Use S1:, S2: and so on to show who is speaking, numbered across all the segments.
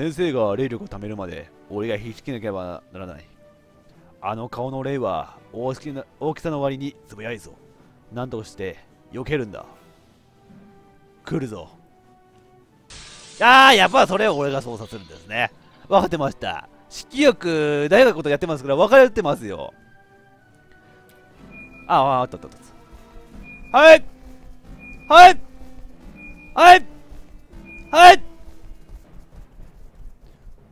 S1: 先生が霊力を貯めるまで俺が引き抜けなければならないあの顔の霊は大きな大きさの割につぶやいぞ何として避けるんだ来るぞああやっぱそれを俺が操作するんですね分かってました色欲大学ことやってますから分かってますよあああったあったあったはいはいはいはい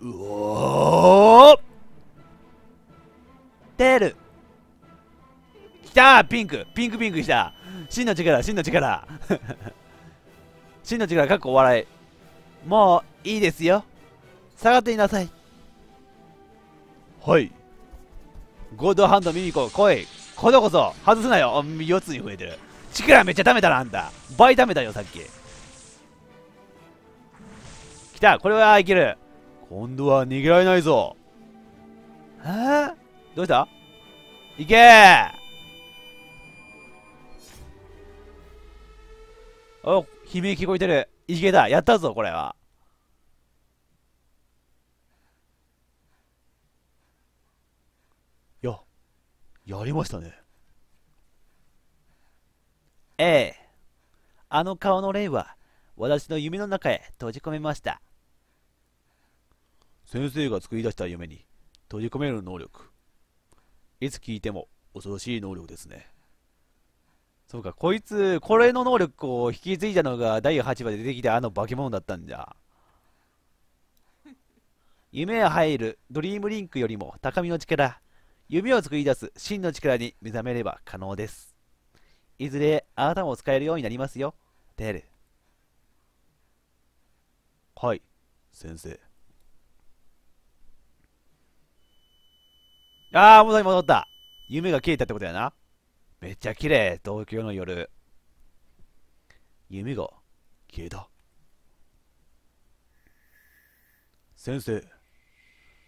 S1: うおー出るきたピンクピンクピンクきた真の力真の力 真の力かっこ笑いもういいですよ下がっていなさいはいゴードハンドミミコ来いこのこそ外すなよ4つに増えてる力めっちゃ貯めたなあんた倍貯めたよさっききたこれはいける今度は逃げられないぞえどうしたいけーお悲鳴聞こえてるいけたやったぞこれはややりましたねええあの顔の霊は私の夢の中へ閉じ込めました先生が作り出した夢に閉じ込める能力。いつ聞いても恐ろしい能力ですね。そうか、こいつ、これの能力を引き継いだのが第8話で出てきたあの化け物だったんじゃ。夢へ入るドリームリンクよりも高みの力、夢を作り出す真の力に目覚めれば可能です。いずれあなたも使えるようになりますよ、テール。はい、先生。ああ、戻った。夢が消えたってことやな。めっちゃ綺麗、東京の夜。夢が消えた。先生、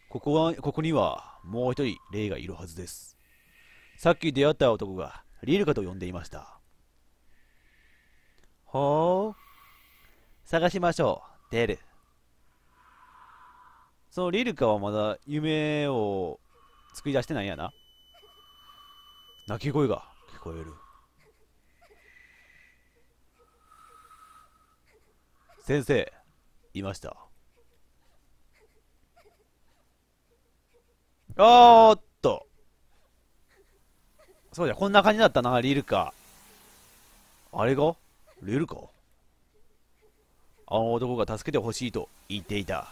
S1: ここは、ここにはもう一人霊がいるはずです。さっき出会った男がリルカと呼んでいました。ほう。探しましょう、デル。そのリルカはまだ夢を作り出してないやな鳴き声が聞こえる先生いましたおーっとそうじゃこんな感じだったなリルカあれがリルカあの男が助けてほしいと言っていた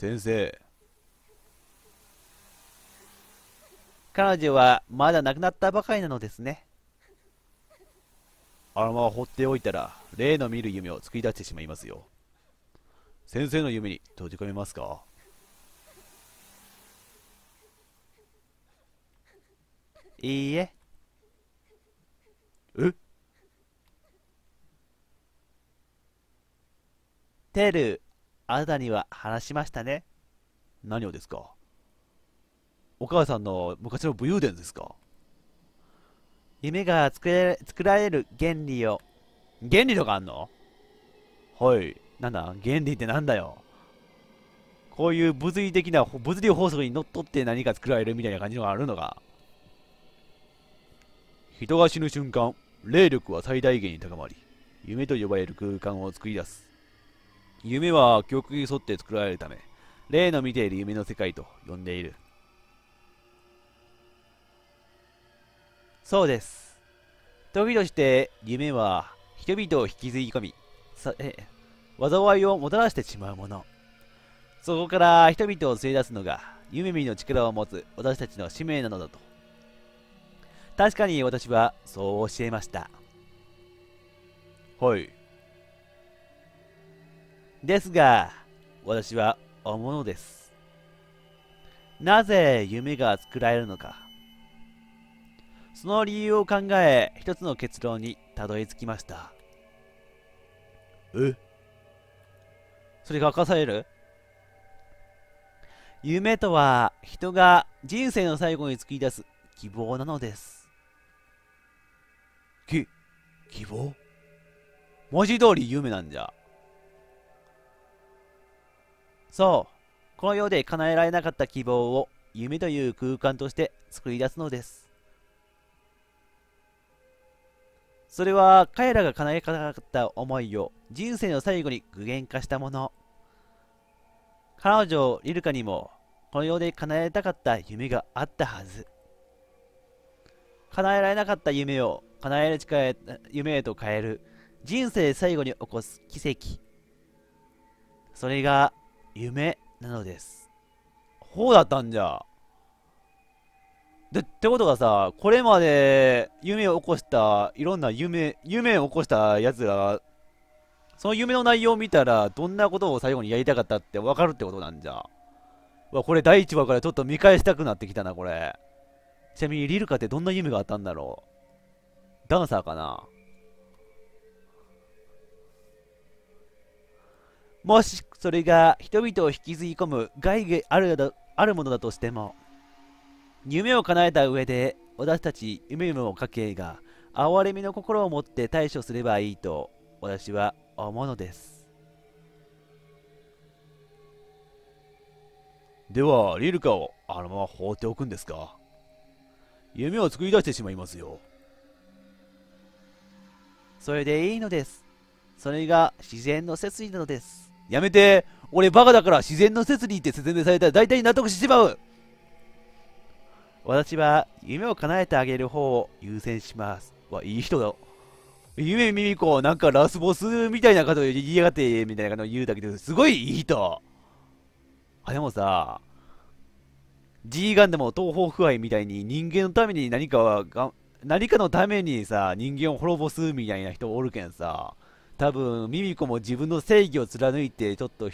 S1: 先生彼女はまだ亡くなったばかりなのですねあのまま放っておいたら例の見る夢を作り出してしまいますよ先生の夢に閉じ込めますかいいええてるあなたには話しましたね。何をですかお母さんの昔の武勇伝ですか夢が作れ作られる原理を。原理とかあんのはい。なんだ原理ってなんだよ。こういう物理的な、物理法則にのっとって何か作られるみたいな感じのがあるのか。人が死ぬ瞬間、霊力は最大限に高まり、夢と呼ばれる空間を作り出す。夢は記憶に沿って作られるため、例の見ている夢の世界と呼んでいる。そうです。時として夢は人々を引きずり込み、さえ災いをもたらしてしまうもの。そこから人々を連れ出すのが夢見の力を持つ私たちの使命なのだと。確かに私はそう教えました。はい。ですが、私は大物です。なぜ夢が作られるのか。その理由を考え、一つの結論にたどり着きました。えそれが明かされる夢とは人が人生の最後に作り出す希望なのです。き、希望文字通り夢なんじゃ。そう、この世で叶えられなかった希望を夢という空間として作り出すのです。それは彼らが叶えなかった思いを人生の最後に具現化したもの。彼女、リルカにもこの世で叶えたかった夢があったはず。叶えられなかった夢を叶える力へ夢へと変える人生最後に起こす奇跡。それが夢なのです。ほうだったんじゃ。で、ってことがさ、これまで夢を起こした、いろんな夢、夢を起こしたやつら、その夢の内容を見たら、どんなことを最後にやりたかったってわかるってことなんじゃ。わ、これ第1話からちょっと見返したくなってきたな、これ。ちなみにリルカってどんな夢があったんだろう。ダンサーかなもしそれが人々を引きずり込む害があるあるものだとしても夢を叶えた上で私たち夢も家計が憐れみの心を持って対処すればいいと私は思うのですではリルカをあのまま放っておくんですか夢を作り出してしまいますよそれでいいのですそれが自然の摂理なのですやめて俺バカだから自然の摂理って説明されたら大体納得してしまう私は夢を叶えてあげる方を優先しますわいい人だ夢みみこなんかラスボスみたいなこと言いやがってみたいなこと言うだけですごいいい人あでもさ G ガンでも東方不敗みたいに人間のために何かは、何かのためにさ人間を滅ぼすみたいな人おるけんさ多分ミミコも自分の正義を貫いてちょっと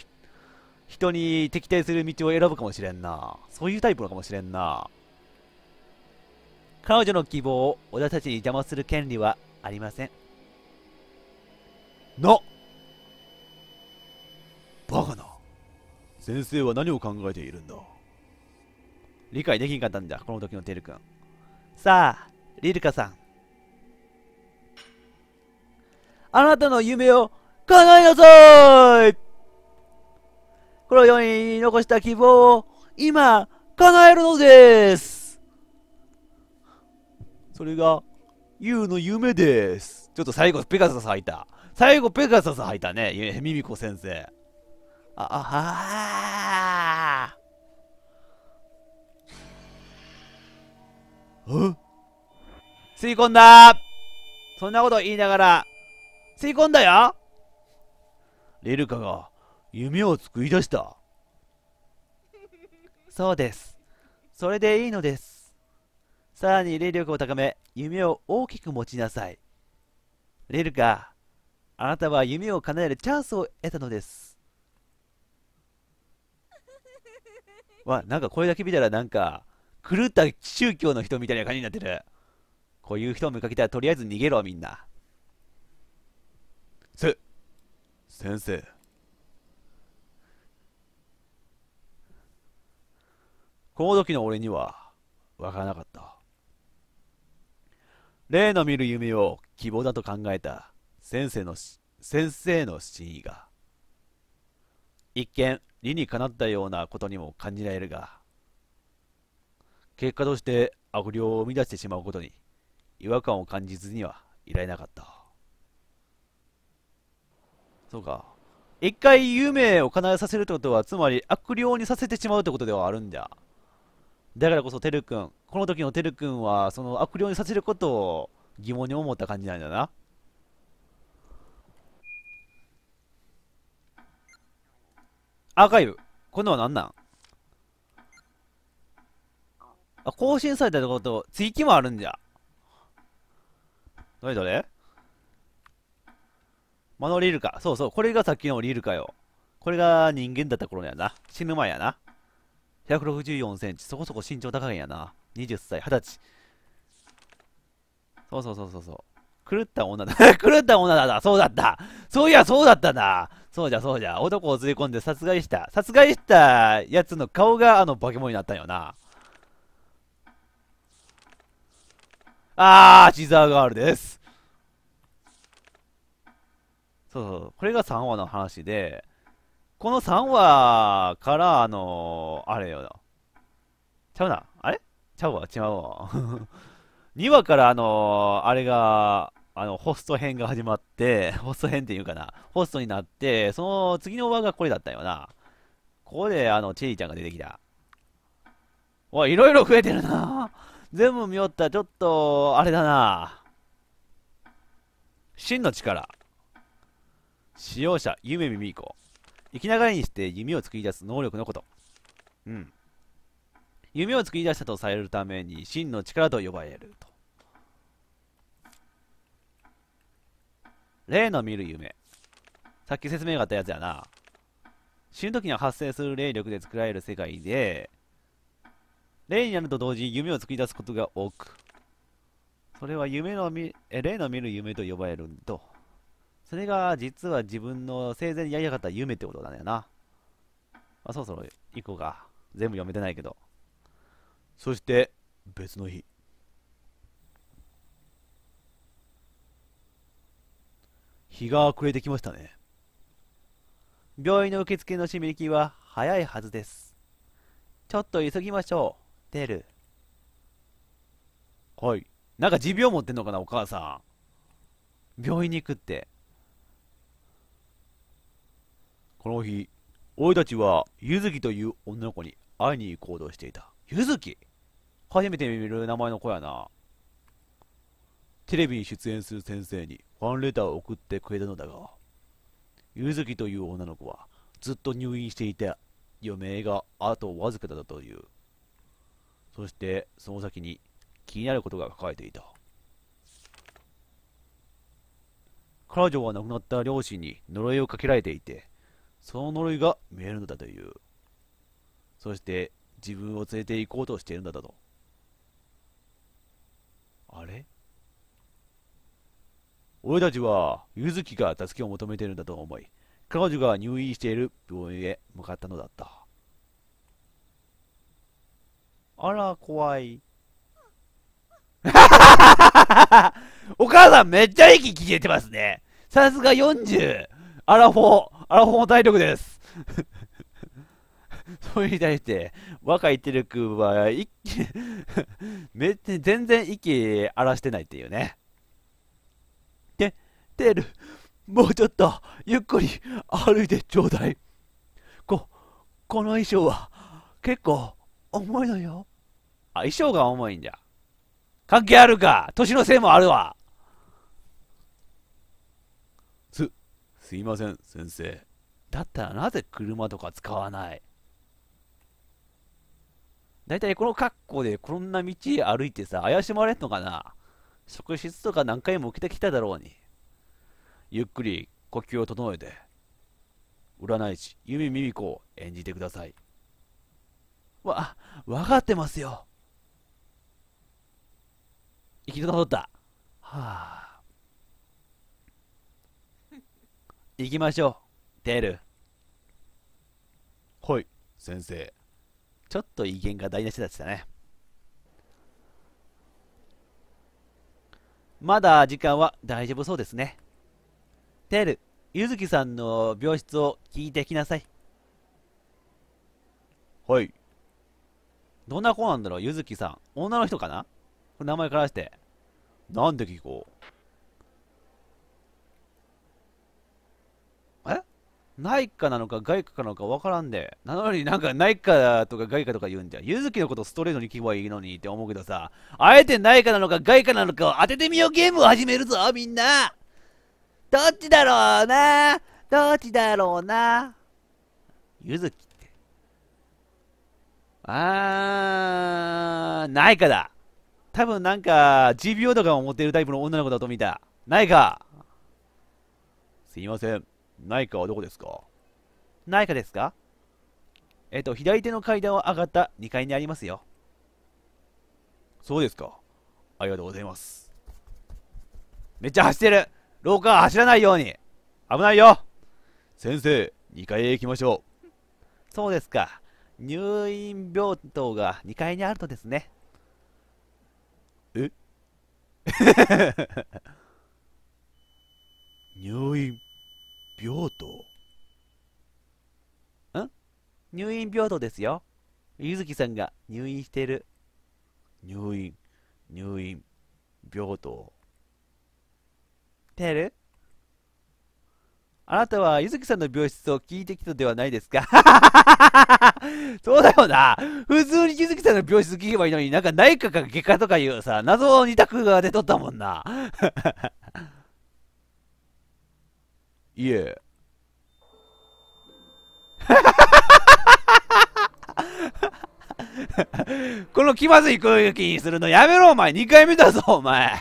S1: 人に敵対する道を選ぶかもしれんなそういうタイプのかもしれんな彼女の希望を私たちに邪魔する権利はありませんなバカな先生は何を考えているんだ理解できんかったんだこの時のテル君さあリルカさんあなたの夢を叶えなさいこの世に残した希望を今叶えるのですそれが YOU の夢です。ちょっと最後ペガサス吐いた。最後ペガサス吐いたね、ミミコ先生。あ、あはあ。吸い込んだそんなこと言いながら吸い込んだよレルカが夢を作り出した。そうです。それでいいのです。さらに霊力を高め、夢を大きく持ちなさい。レルカ、あなたは夢を叶えるチャンスを得たのです。わ、なんかこれだけ見たらなんか、狂った宗教の人みたいな感じになってる。こういう人を見かけたらとりあえず逃げろみんな。せ先生この時の俺にはわからなかった例の見る夢を希望だと考えた先生の先生の真意が一見理にかなったようなことにも感じられるが結果として悪霊を生み出してしまうことに違和感を感じずにはいられなかったそうか。一回夢を叶えさせるってことは、つまり悪霊にさせてしまうってことではあるんだ。だからこそ、てるくん。この時のてるくんは、その悪霊にさせることを疑問に思った感じなんだな。アーカイブ。こんなのは何なんあ、更新されたってこと、追記もあるんじゃ。どれどれマノリールカ。そうそう。これがさっきのリールカよ。これが人間だった頃やな。死ぬ前やな。164センチ。そこそこ身長高いんやな。20歳、20歳。そうそうそうそうそう。狂った女だ。狂った女だな。そうだった。そういや、そうだったな。そうじゃ、そうじゃ。男を連れ込んで殺害した。殺害した奴の顔があの化け物になったんよな。あー、シザーガールです。そうそう。これが3話の話で、この3話から、あのー、あれよちゃうな。あれちゃうわ。違うわ。2 話から、あのー、あれが、あの、ホスト編が始まって、ホスト編っていうかな。ホストになって、その次の話がこれだったよな。ここで、あの、チェリーちゃんが出てきた。おい、いろいろ増えてるな。全部見よった。ちょっと、あれだな。真の力。使用者、夢見みいこ。生きながらにして弓を作り出す能力のこと。うん。夢を作り出したとされるために真の力と呼ばれると。例の見る夢。さっき説明があったやつやな。死ぬ時には発生する霊力で作られる世界で、霊になると同時に夢を作り出すことが多く、それは夢の見、え、霊の見る夢と呼ばれると。それが実は自分の生前にやりたかった夢ってことなんだよな。まあ、そろそろ行こうか。全部読めてないけど。そして、別の日。日が暮れてきましたね。病院の受付の締め切りは早いはずです。ちょっと急ぎましょう。出る。はい。なんか持病持ってんのかな、お母さん。病院に行くって。この日、俺たちは、ゆずきという女の子に会いに行こうとしていた。ゆずき初めて見る名前の子やな。テレビに出演する先生にファンレターを送ってくれたのだが、ゆずきという女の子はずっと入院していて、余命があとわずかだという。そして、その先に気になることが書かれていた。彼女は亡くなった両親に呪いをかけられていて、その呪いが見えるのだという。そして自分を連れて行こうとしているのだと。あれ俺たちは、ゆずきが助けを求めているんだと思い、彼女が入院している病院へ向かったのだった。あら、怖い。お母さんめっちゃ息切れてますね。さすが40、アラフォー。アラフォー体力です それに対して、若いル君は、一気 め、っちゃ、全然息荒らしてないっていうね。で、テール、もうちょっと、ゆっくり歩いてちょうだい。こ、この衣装は、結構、重いのよ。あ、衣装が重いんじゃ。関係あるか年のせいもあるわすいません、先生。だったらなぜ車とか使わないだいたいこの格好でこんな道歩いてさ、怪しまれんのかな職質とか何回も受けてきただろうに。ゆっくり呼吸を整えて、占い師、ユミミミコを演じてください。わ、わかってますよ。生き残った。はぁ、あ。行きましょうテール。はい先生ちょっと威厳が台無しだったねまだ時間は大丈夫そうですねテールゆずきさんの病室を聞いてきなさいはいどんな子なんだろうゆずきさん女の人かな名前からしてなんで聞こう内科なのか外科かなのか分からんで。なのになんか内科とか外科とか言うんじゃ。ゆずきのことストレートに聞けばいいのにって思うけどさ、あえて内科なのか外科なのかを当ててみようゲームを始めるぞ、みんなどっちだろうなどっちだろうなゆずきって。あー、内科だ。多分なんか、持病とかを持っているタイプの女の子だと見た。内科すいません。内科はどこですか内科ですかえっ、と、左手の階段を上がった2階にありますよ。そうですか。ありがとうございます。めっちゃ走ってる廊下は走らないように危ないよ先生、2階へ行きましょう。そうですか。入院病棟が2階にあるとですね。え 入院病棟ん入院病棟ですよ。ゆずきさんが入院してる。入院、入院、病棟。テルあなたは、ゆずきさんの病室を聞いてきたではないですか そうだよな。普通にゆずきさんの病室聞けばいいのに、なんか内科か外科とかいうさ、謎の二択が出とったもんな。いえ。この気まずい空気にするのやめろお前2回目だぞお前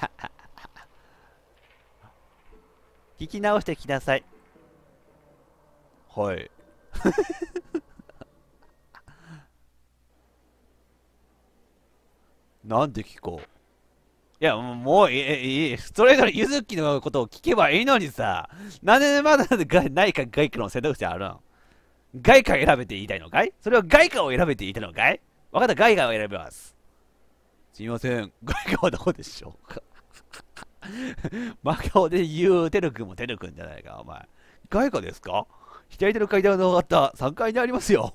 S1: 聞き直してきなさいはい なんで聞こういや、もう、え、え、それぞれゆずきのことを聞けばいいのにさ。なんでまだないか外科の選択肢あるの外科選べて言いたいのかいそれは外科を選べて言いたいのかいわかった、外科を選べます。すみません、外科はどこでしょうか 真顔で言うてるくんもてるくんじゃないか、お前。外科ですか左手の階段の上がった3階にありますよ。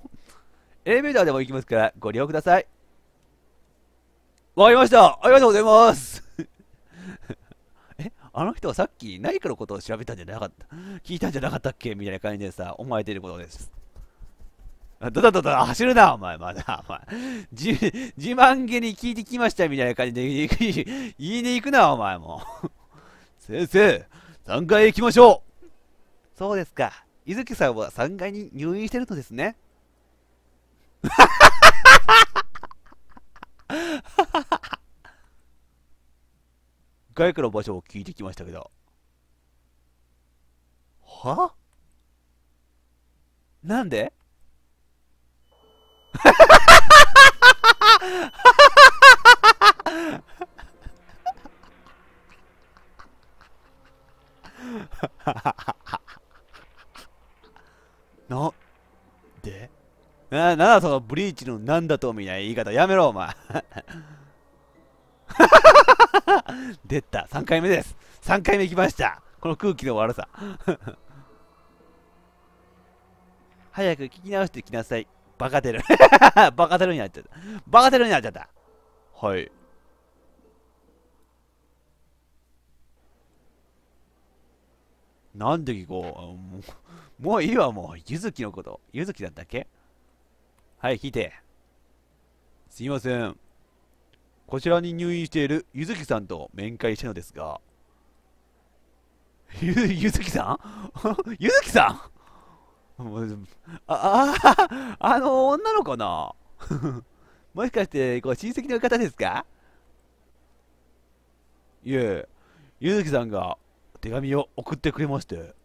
S1: エレベーターでも行きますから、ご利用ください。わかりましたありがとうございます えあの人はさっき何かのことを調べたんじゃなかった聞いたんじゃなかったっけみたいな感じでさ、思われてることです。ドだドだ、走るな、お前、まだ、お前。自、自慢げに聞いてきました、みたいな感じで 言いに行くな、お前も。先生、3階へ行きましょうそうですか。伊豆さんは3階に入院してるのですね。外貨の場所を聞いてきましたけど。はなんで な、でな、なんだそのブリーチのなんだとみたいな言い方やめろ、お前 出た。3回目です。3回目行きました。この空気の悪さ。早く聞き直してきなさい。バカテる バカてるになっちゃった。バカてるになっちゃった。はい。なんで聞こうもういいわ、もう。ゆずきのこと。ゆずきだったっけはい、聞いて。すいません。こちらに入院しているゆずきさんと面会したのですが、ゆ、ゆずきさんゆずきさん あ、あ、あの女の子な もしかして、ご親戚の方ですかいえ、ゆずきさんが手紙を送ってくれまして。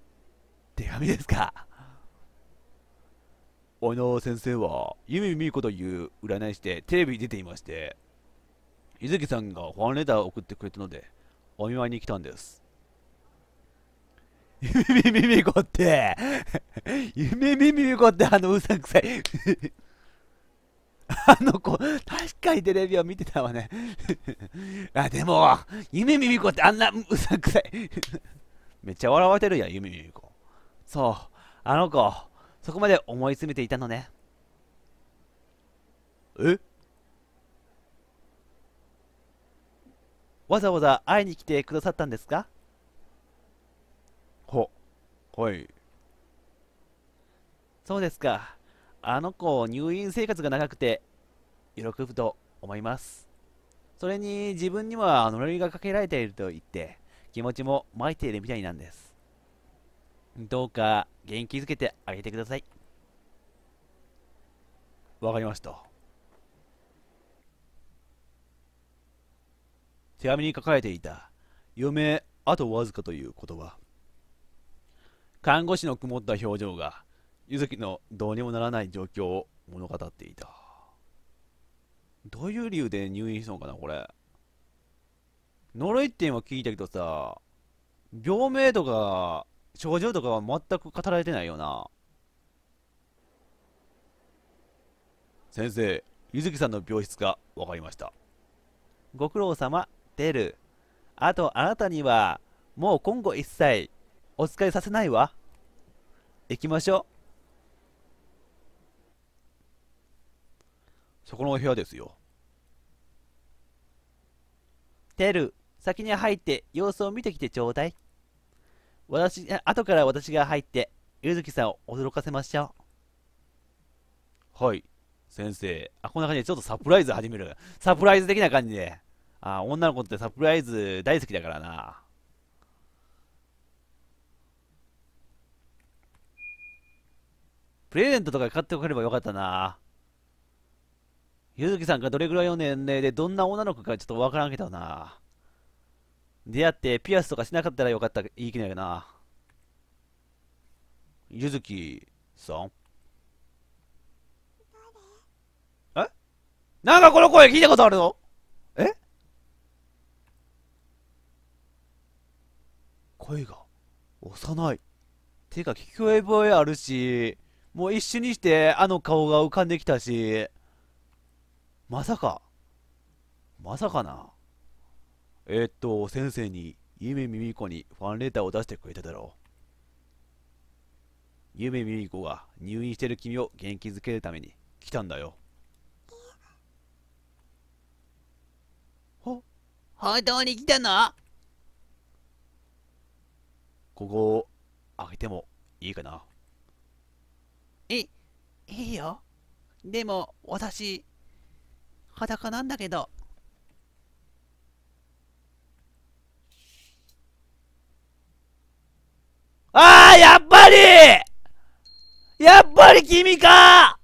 S1: 手紙ですか小野先生は、ゆみみこという占い師でテレビに出ていまして、伊月さんがファンレターを送ってくれたので、お見舞いに来たんです。
S2: ゆめみみこって、
S1: ゆめみみこってあのうさんくさい あの子、確かにテレビを見てたわね あ、でも、夢みこってあんなうさんくさい めっちゃ笑われてるやん、夢みこそう、あの子、そこまで思い詰めていたのね。えわざわざ会いに来てくださったんですかほはいそうですかあの子入院生活が長くて喜ぶと思いますそれに自分には呪いがかけられていると言って気持ちも巻いているみたいなんですどうか元気づけてあげてくださいわかりました手紙に書かれていた、余命あとわずかという言葉。看護師の曇った表情が、柚月のどうにもならない状況を物語っていた。どういう理由で入院したのかな、これ。呪い点は聞いたけどさ、病名とか、症状とかは全く語られてないよな。先生、柚月さんの病室が分かりました。ご苦労様。出るあとあなたにはもう今後一切お使いさせないわ行きましょうそこのお部屋ですよテル先に入って様子を見てきてちょうだい私後から私が入ってゆずきさんを驚かせましょうはい先生あこんな感じでちょっとサプライズ始めるサプライズ的な感じであ女の子ってサプライズ大好きだからな。プレゼントとか買っておればよかったな。ゆずきさんがどれぐらいの年齢でどんな女の子かちょっとわからんけどな。出会ってピアスとかしなかったらよかった、いい気なよな。ゆずきさんえなんかこの声聞いたことあるの声が幼いてか聞こえ声えあるしもう一瞬にしてあの顔が浮かんできたしまさかまさかなえー、っと先生に夢みみこにファンレターを出してくれただろう夢みみこが入院してる君を元気づけるために来たんだよほ本当に来たのここ、開けてもいいかな。え、いいよ。でも、私、裸なんだけど。ああやっぱりやっぱり君か